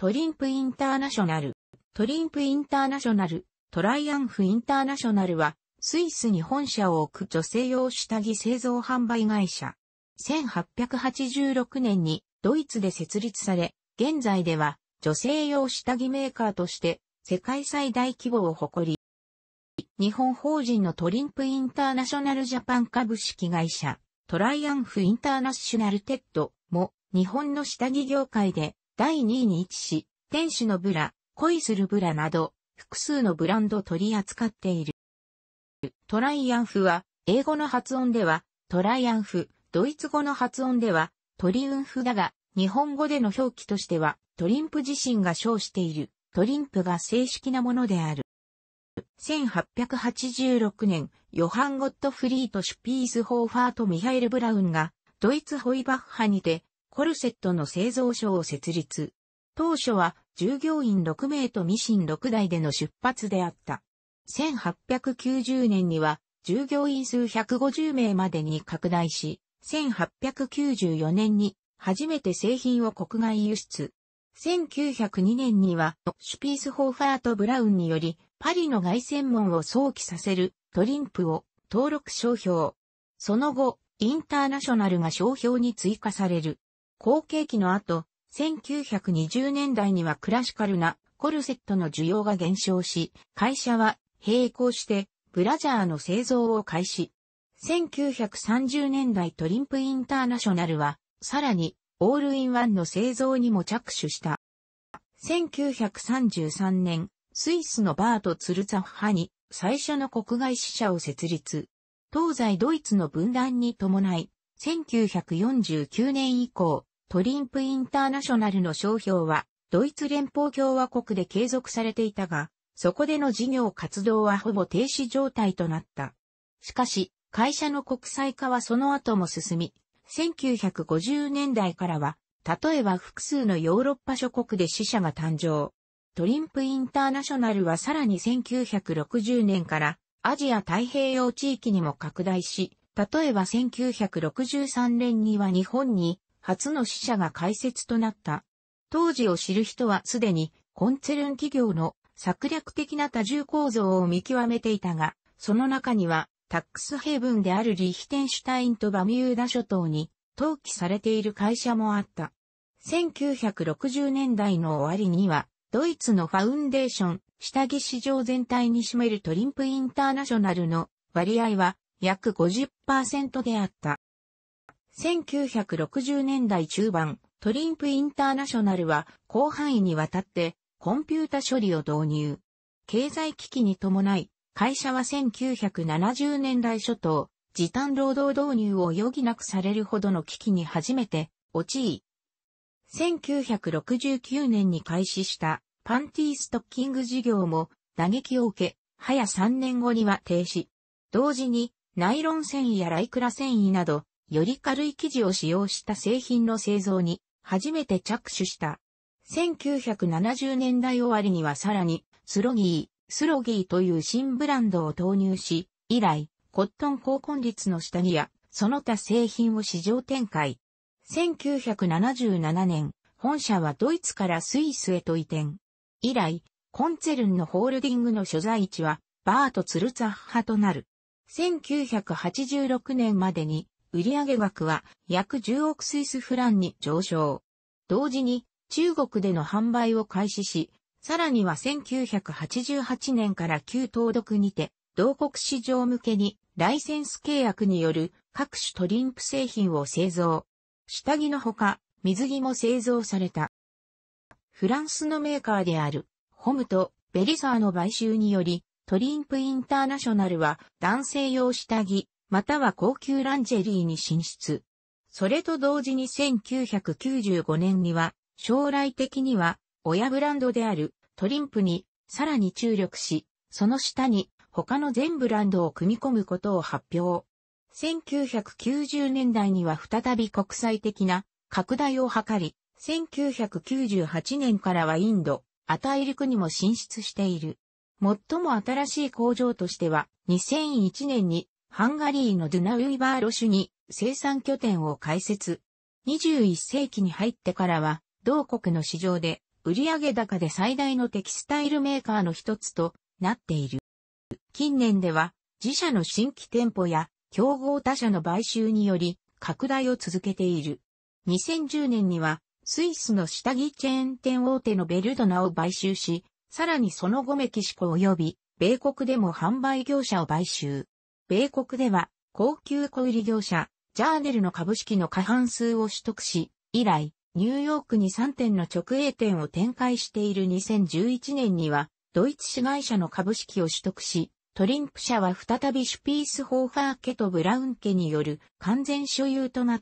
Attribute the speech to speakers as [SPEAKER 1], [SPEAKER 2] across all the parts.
[SPEAKER 1] トリンプインターナショナル。トリンプインターナショナル、トライアンフインターナショナルは、スイスに本社を置く女性用下着製造販売会社。1886年にドイツで設立され、現在では女性用下着メーカーとして世界最大規模を誇り、日本法人のトリンプインターナショナルジャパン株式会社、トライアンフインターナショナルテッドも日本の下着業界で第2位に位置し、天使のブラ、恋するブラなど、複数のブランド取り扱っている。トライアンフは、英語の発音では、トライアンフ、ドイツ語の発音では、トリウンフだが、日本語での表記としては、トリンプ自身が称している、トリンプが正式なものである。1886年、ヨハン・ゴットフリート・シュピース・ホーファーとミハエル・ブラウンが、ドイツホイバッハにて、コルセットの製造所を設立。当初は従業員6名とミシン6台での出発であった。1890年には従業員数150名までに拡大し、1894年に初めて製品を国外輸出。1902年にはシュピースホーファーとブラウンによりパリの凱旋門を想起させるトリンプを登録商標。その後、インターナショナルが商標に追加される。後継期の後、1920年代にはクラシカルなコルセットの需要が減少し、会社は並行してブラジャーの製造を開始。1930年代トリンプインターナショナルは、さらにオールインワンの製造にも着手した。1933年、スイスのバート・ツルツッハに最初の国外支社を設立。東西ドイツの分断に伴い、1949年以降、トリンプインターナショナルの商標は、ドイツ連邦共和国で継続されていたが、そこでの事業活動はほぼ停止状態となった。しかし、会社の国際化はその後も進み、1950年代からは、例えば複数のヨーロッパ諸国で死者が誕生。トリンプインターナショナルはさらに1960年からアジア太平洋地域にも拡大し、例えば1963年には日本に初の死者が開設となった。当時を知る人はすでにコンツェルン企業の策略的な多重構造を見極めていたが、その中にはタックスヘイブンであるリヒテンシュタインとバミューダ諸島に登記されている会社もあった。1960年代の終わりには、ドイツのファウンデーション、下着市場全体に占めるトリンプインターナショナルの割合は約50%であった。1960年代中盤、トリンプインターナショナルは広範囲にわたってコンピュータ処理を導入。経済危機に伴い、会社は1970年代初頭、時短労働導入を余儀なくされるほどの危機に初めて陥り、1969年に開始したパンティーストッキング事業も打撃を受け、早3年後には停止。同時にナイロン繊維やライクラ繊維などより軽い生地を使用した製品の製造に初めて着手した。1970年代終わりにはさらに、スロギー、スロギーという新ブランドを投入し、以来、コットン高根率の下着や、その他製品を市場展開。1977年、本社はドイツからスイスへと移転。以来、コンツェルンのホールディングの所在地は、バート・ツルツァッハとなる。1986年までに、売上額は約10億スイスフランに上昇。同時に中国での販売を開始し、さらには1988年から旧東独にて、同国市場向けにライセンス契約による各種トリンプ製品を製造。下着のほか、水着も製造された。フランスのメーカーである、ホムとベリサーの買収により、トリンプインターナショナルは男性用下着、または高級ランジェリーに進出。それと同時に1995年には、将来的には、親ブランドであるトリンプにさらに注力し、その下に他の全ブランドを組み込むことを発表。1990年代には再び国際的な拡大を図り、1998年からはインド、アタイ陸にも進出している。最も新しい工場としては、2001年にハンガリーのドゥナウイバーロシュに生産拠点を開設。21世紀に入ってからは、同国の市場で売上高で最大のテキスタイルメーカーの一つとなっている。近年では、自社の新規店舗や競合他社の買収により拡大を続けている。2010年には、スイスの下着チェーン店大手のベルドナを買収し、さらにその後メキシコ及び米国でも販売業者を買収。米国では、高級小売業者、ジャーネルの株式の過半数を取得し、以来、ニューヨークに3店の直営店を展開している2011年には、ドイツ市会社の株式を取得し、トリンプ社は再びシュピースホーファー家とブラウン家による完全所有となっ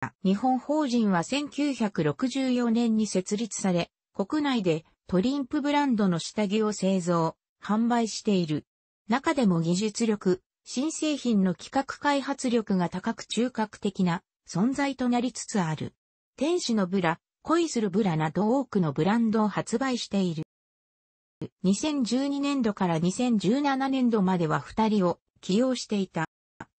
[SPEAKER 1] た。日本法人は1964年に設立され、国内でトリンプブランドの下着を製造、販売している。中でも技術力、新製品の企画開発力が高く中核的な存在となりつつある。天使のブラ、恋するブラなど多くのブランドを発売している。2012年度から2017年度までは二人を起用していた。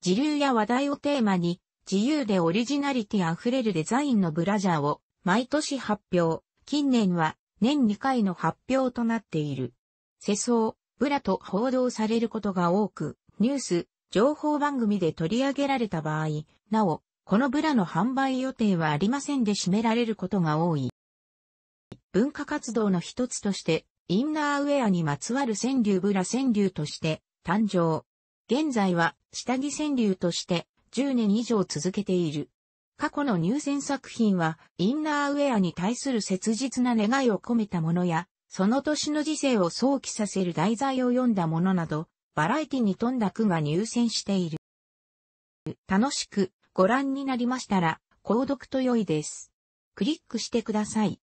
[SPEAKER 1] 自流や話題をテーマに、自由でオリジナリティあふれるデザインのブラジャーを毎年発表。近年は年2回の発表となっている。世相、ブラと報道されることが多く、ニュース、情報番組で取り上げられた場合、なお、このブラの販売予定はありませんで占められることが多い。文化活動の一つとして、インナーウェアにまつわる川柳ブラ川柳として誕生。現在は下着川柳として10年以上続けている。過去の入選作品はインナーウェアに対する切実な願いを込めたものやその年の時世を想起させる題材を読んだものなど、バラエティに富んだ句が入選している。楽しくご覧になりましたら、購読と良いです。クリックしてください。